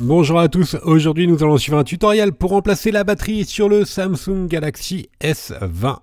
Bonjour à tous, aujourd'hui nous allons suivre un tutoriel pour remplacer la batterie sur le Samsung Galaxy S20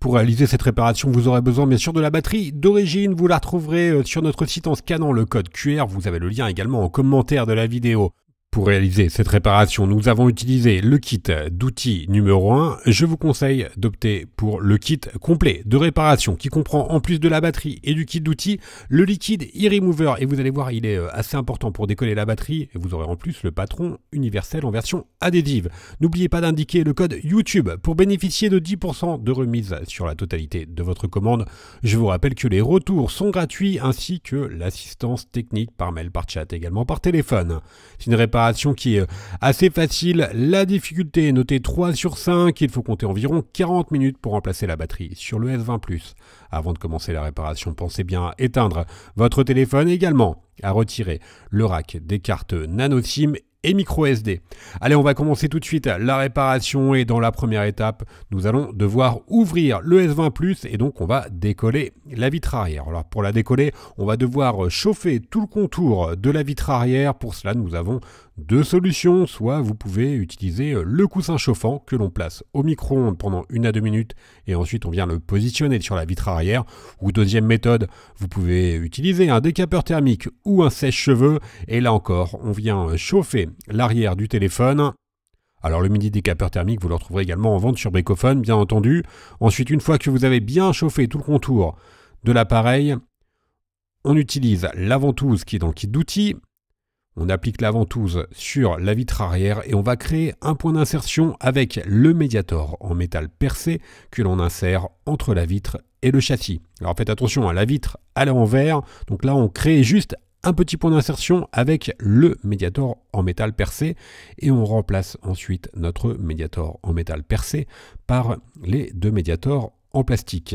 Pour réaliser cette réparation, vous aurez besoin bien sûr de la batterie d'origine, vous la retrouverez euh, sur notre site en scannant le code QR, vous avez le lien également en commentaire de la vidéo. Pour réaliser cette réparation, nous avons utilisé le kit d'outils numéro 1. Je vous conseille d'opter pour le kit complet de réparation qui comprend en plus de la batterie et du kit d'outils le liquide e-remover et vous allez voir il est euh, assez important pour décoller la batterie et vous aurez en plus le patron universel en version adhésive. N'oubliez pas d'indiquer le code YouTube pour bénéficier de 10% de remise sur la totalité de votre commande. Je vous rappelle que les retours sont gratuits ainsi que l'assistance technique par mail, par chat également par téléphone. Si une réparation qui est euh, assez facile. La difficulté est notée 3 sur 5. Il faut compter environ 40 minutes pour remplacer la batterie sur le S20 Plus. Avant de commencer la réparation, pensez bien à éteindre votre téléphone également à retirer le rack des cartes nano SIM et micro SD. Allez, on va commencer tout de suite la réparation et dans la première étape, nous allons devoir ouvrir le S20 Plus et donc on va décoller la vitre arrière. Alors pour la décoller, on va devoir chauffer tout le contour de la vitre arrière. Pour cela, nous avons deux solutions, soit vous pouvez utiliser euh, le coussin chauffant que l'on place au micro-ondes pendant une à deux minutes et ensuite on vient le positionner sur la vitre arrière. Ou deuxième méthode, vous pouvez utiliser un décapeur thermique ou un sèche-cheveux et là encore on vient euh, chauffer l'arrière du téléphone alors le mini décapeur thermique, vous le retrouverez également en vente sur Bricophone, bien entendu. Ensuite, une fois que vous avez bien chauffé tout le contour de l'appareil, on utilise la qui est dans le kit d'outils. On applique la ventouse sur la vitre arrière et on va créer un point d'insertion avec le médiator en métal percé que l'on insère entre la vitre et le châssis. Alors faites attention à hein, la vitre à l'envers. Donc là, on crée juste un petit point d'insertion avec le médiator en métal percé et on remplace ensuite notre médiator en métal percé par les deux médiators en plastique.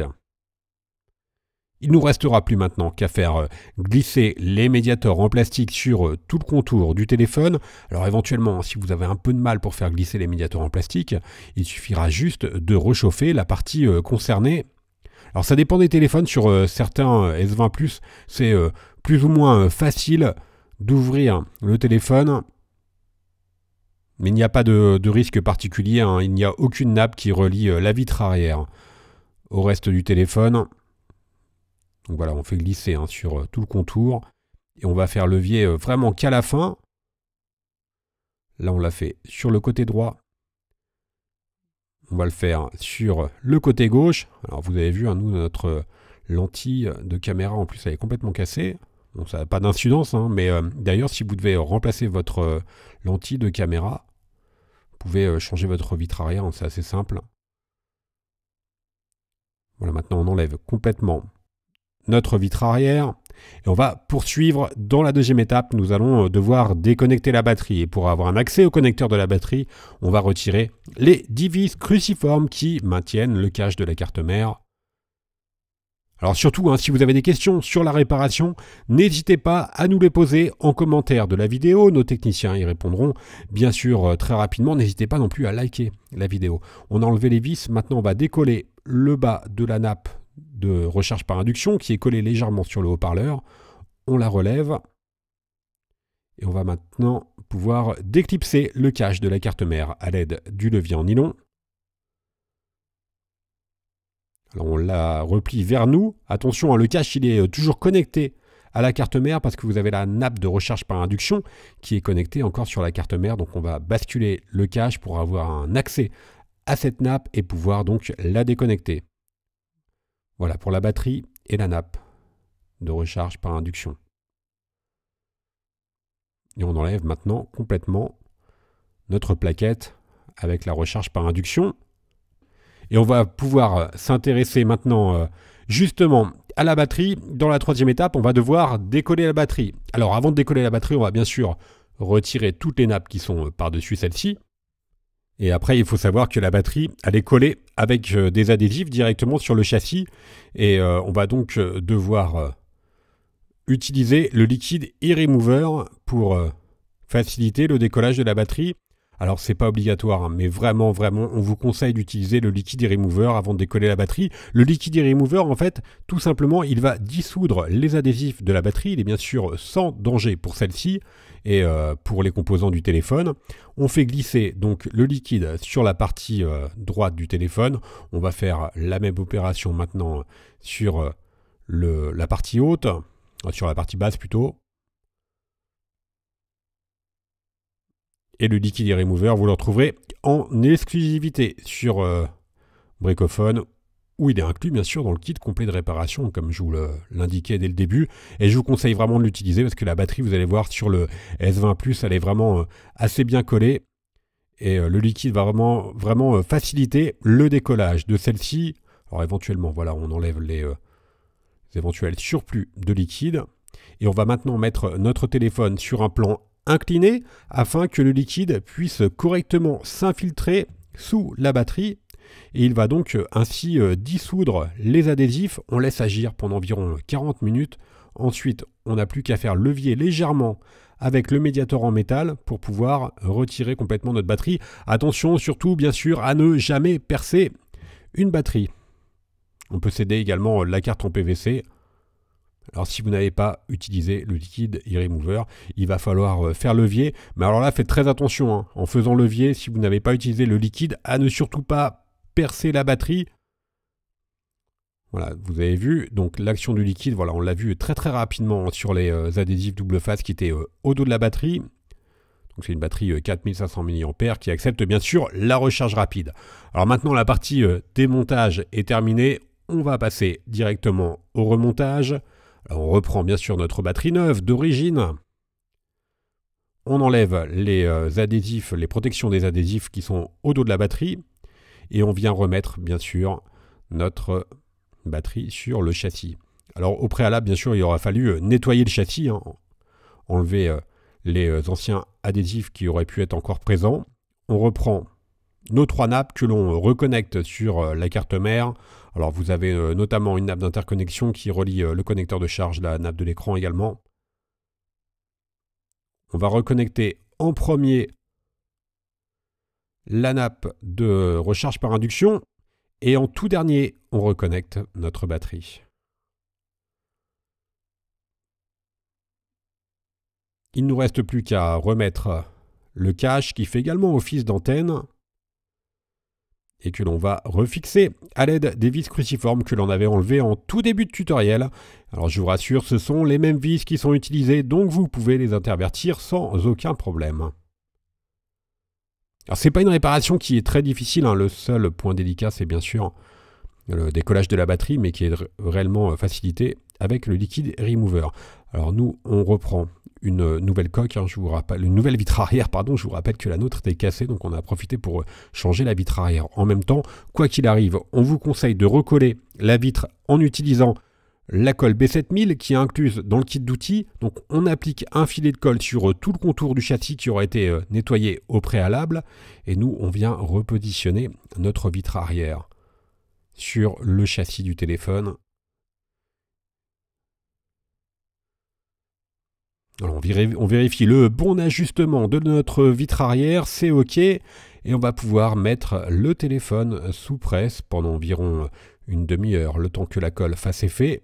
Il nous restera plus maintenant qu'à faire euh, glisser les médiateurs en plastique sur euh, tout le contour du téléphone. Alors éventuellement, si vous avez un peu de mal pour faire glisser les médiateurs en plastique, il suffira juste de réchauffer la partie euh, concernée. Alors ça dépend des téléphones, sur certains S20 Plus, c'est plus ou moins facile d'ouvrir le téléphone. Mais il n'y a pas de, risque particulier, hein. il n'y a aucune nappe qui relie la vitre arrière au reste du téléphone. Donc voilà, on fait glisser hein, sur euh, tout le contour. Et on va faire levier euh, vraiment qu'à la fin. Là, on l'a fait sur le côté droit. On va le faire sur le côté gauche. Alors, vous avez vu, hein, nous, notre euh, lentille de caméra, en plus, elle est complètement cassée. Bon, ça n'a pas d'incidence, hein, mais d'ailleurs, si vous devez remplacer votre lentille de caméra, vous pouvez changer votre vitre arrière, c'est assez simple. Voilà, maintenant, on enlève complètement notre vitre arrière. Et on va poursuivre dans la deuxième étape. Nous allons euh, devoir déconnecter la batterie. Et pour avoir un accès au connecteur de la batterie, on va retirer les 10 vis cruciformes qui maintiennent le cache de la carte mère. Alors surtout, hein, si vous avez des questions sur la réparation, n'hésitez pas à nous les poser en commentaire de la vidéo. Nos techniciens y répondront bien sûr euh, très rapidement. N'hésitez pas non plus à liker la vidéo. On a enlevé les vis. Maintenant, on va décoller le bas de la nappe de par induction qui est collée légèrement sur le haut-parleur. On la relève et on va maintenant pouvoir déclipser le cache de la carte mère à l'aide du levier en nylon. Alors on la replie vers nous. Attention, hein, le cache il est euh, toujours connecté à la carte mère parce que vous avez la nappe de recherche par induction qui est connectée encore sur la carte mère. Donc on va basculer le cache pour avoir un accès à cette nappe et pouvoir donc la déconnecter. Voilà pour la batterie et la nappe de recharge par induction. Et on enlève maintenant complètement notre plaquette avec la recharge par induction. Et on va pouvoir s'intéresser maintenant euh, justement à la batterie. Dans la troisième étape, on va devoir décoller la batterie. Alors avant de décoller la batterie, on va bien sûr retirer toutes les nappes qui sont euh, par-dessus celle-ci. Et après, il faut savoir que la batterie, elle est collée avec euh, des adhésifs directement sur le châssis. Et euh, on va donc euh, devoir utiliser le liquide e-remover pour faciliter le décollage de la batterie alors c'est pas obligatoire, hein, mais vraiment, vraiment, on vous conseille d'utiliser le liquide remover avant de décoller la batterie. Le liquide remover, en fait, tout simplement, il va dissoudre les adhésifs de la batterie. Il est bien sûr sans danger pour celle-ci et euh, pour les composants du téléphone. On fait glisser donc le liquide sur la partie euh, droite du téléphone. On va faire la même opération maintenant sur euh, le, la partie haute, sur la partie basse plutôt. et le liquide Remover, vous le retrouverez en exclusivité sur euh, Bricophone, où il est inclus bien sûr dans le kit complet de réparation, comme je vous l'indiquais dès le début. Et je vous conseille vraiment de l'utiliser parce que la batterie, vous allez voir sur le S20 Plus, elle est vraiment euh, assez bien collée. Et euh, le liquide va vraiment, vraiment faciliter le décollage de celle-ci. Alors éventuellement, voilà, on enlève les, les éventuels surplus de liquide. Et on va maintenant mettre notre téléphone sur un plan Incliné afin que le liquide puisse correctement s'infiltrer sous la batterie et il va donc euh, ainsi euh, dissoudre les adhésifs. On laisse agir pendant environ 40 euh, minutes. Ensuite, on n'a plus qu'à faire levier légèrement avec le médiateur en métal pour pouvoir retirer complètement notre batterie. Attention surtout bien sûr à ne jamais percer une batterie. On peut céder également la carte en PVC alors si vous n'avez pas utilisé le liquide e-remover, il va falloir euh, faire levier. Mais alors là, faites très attention. Hein. En faisant levier, si vous n'avez pas utilisé le liquide, à ne surtout pas percer la batterie. Voilà, vous avez vu, donc l'action du liquide, voilà, on l'a vu très très rapidement hein, sur les euh, adhésifs double face qui étaient euh, au dos de la batterie. Donc c'est une batterie 4500 mAh qui accepte bien sûr la recharge rapide. Alors maintenant la partie démontage est terminée, on va passer directement au remontage. On reprend bien sûr notre batterie neuve d'origine. On enlève les euh, adhésifs, les protections des adhésifs qui sont au dos de la batterie. Et on vient remettre bien sûr notre batterie sur le châssis. Alors au préalable, bien sûr, il aura fallu euh, nettoyer le châssis, hein, enlever euh, les anciens adhésifs qui auraient pu être encore présents. On reprend nos trois nappes que l'on reconnecte sur euh, la carte mère. Alors vous avez euh, notamment une nappe d'interconnexion qui relie euh, le connecteur de charge, la nappe de l'écran également. On va reconnecter en premier la nappe de recharge par induction et en tout dernier, on reconnecte notre batterie. Il ne nous reste plus qu'à remettre le cache qui fait également office d'antenne et que l'on va refixer à l'aide des vis cruciformes que l'on avait enlevées en tout début de tutoriel. Alors je vous rassure, ce sont les mêmes vis qui sont utilisées, donc vous pouvez les intervertir sans aucun problème. Alors c'est pas une réparation qui est très difficile, hein. le seul point délicat c'est bien sûr le décollage de la batterie, mais qui est réellement euh, facilité avec le liquide remover. Alors nous, on reprend une nouvelle coque, hein. je vous rappelle, une nouvelle vitre arrière, pardon, je vous rappelle que la nôtre était cassée, donc on a profité pour changer la vitre arrière. En même temps, quoi qu'il arrive, on vous conseille de recoller la vitre en utilisant la colle B7000 qui est incluse dans le kit d'outils. Donc on applique un filet de colle sur euh, tout le contour du châssis qui aura été euh, nettoyé au préalable et nous on vient repositionner notre vitre arrière sur le châssis du téléphone on vérifie le bon ajustement de notre vitre arrière, c'est OK. Et on va pouvoir mettre le téléphone sous presse pendant environ une demi-heure, le temps que la colle fasse effet.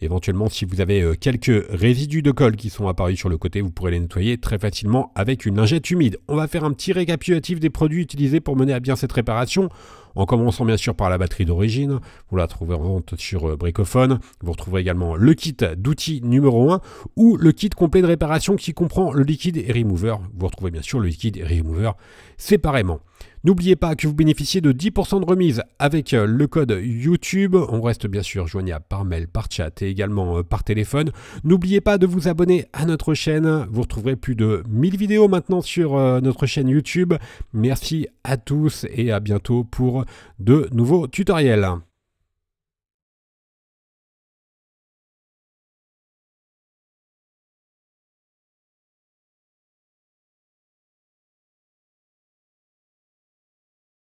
Éventuellement, si vous avez euh, quelques résidus de colle qui sont apparus sur le côté, vous pourrez les nettoyer très facilement avec une lingette humide. On va faire un petit récapitulatif des produits utilisés pour mener à bien cette réparation en commençant bien sûr par la batterie d'origine, vous la trouverez en vente sur euh, Bricophone, vous retrouverez également le kit d'outils numéro 1 ou le kit complet de réparation qui comprend le liquide et remover, vous retrouvez bien sûr le liquide et remover séparément. N'oubliez pas que vous bénéficiez de 10% de remise avec euh, le code YouTube. On reste bien sûr joignable par mail, par chat et également euh, par téléphone. N'oubliez pas de vous abonner à notre chaîne. Vous retrouverez plus de 1000 vidéos maintenant sur euh, notre chaîne YouTube. Merci à tous et à bientôt pour de nouveaux tutoriels.